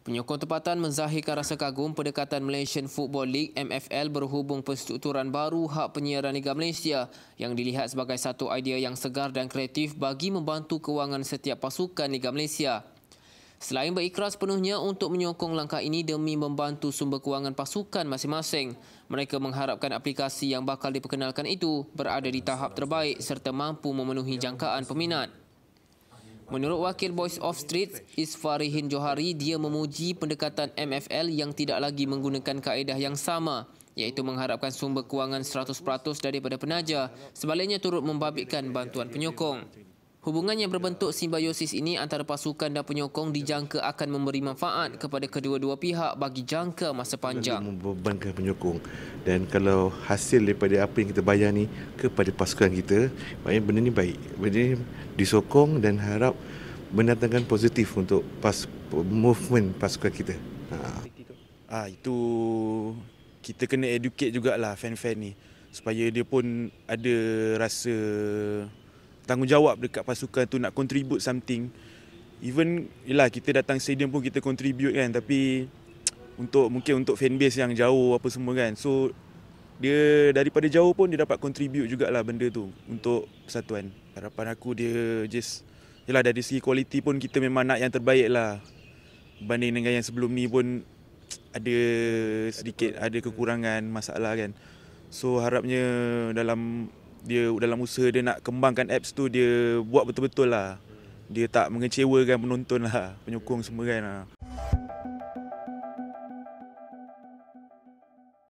Penyokong tempatan menzahirkan rasa kagum pendekatan Malaysian Football League MFL berhubung penstrukturan baru hak penyiaran Liga Malaysia yang dilihat sebagai satu idea yang segar dan kreatif bagi membantu kewangan setiap pasukan Liga Malaysia. Selain berikhlas penuhnya untuk menyokong langkah ini demi membantu sumber kewangan pasukan masing-masing, mereka mengharapkan aplikasi yang bakal diperkenalkan itu berada di tahap terbaik serta mampu memenuhi jangkaan peminat. Menurut wakil Boys of Street, Isfarihin Johari, dia memuji pendekatan MFL yang tidak lagi menggunakan kaedah yang sama iaitu mengharapkan sumber kewangan 100% daripada penaja sebaliknya turut membabitkan bantuan penyokong Hubungan yang berbentuk simbiosis ini antara pasukan dan penyokong dijangka akan memberi manfaat kepada kedua-dua pihak bagi jangka masa panjang. Membebankan penyokong dan kalau hasil daripada apa yang kita bayar ni kepada pasukan kita, maknanya benda ni baik. Benda ni disokong dan harap mendatangkan positif untuk pas movement pasukan kita. Ha. Ah itu kita kena educate jugalah fan-fan ni supaya dia pun ada rasa tanggungjawab dekat pasukan tu nak contribute something even yalah kita datang stadium pun kita contribute kan tapi untuk mungkin untuk fan base yang jauh apa semua kan so dia daripada jauh pun dia dapat contribute jugalah benda tu untuk persatuan harapan aku dia just yalah dari segi quality pun kita memang nak yang terbaik lah berbanding dengan yang sebelum ni pun ada sedikit ada kekurangan masalah kan so harapnya dalam dia dalam usaha dia nak kembangkan apps tu dia buat betul-betul lah. Dia tak mengecewakan penonton lah, penyokong semua kan lah.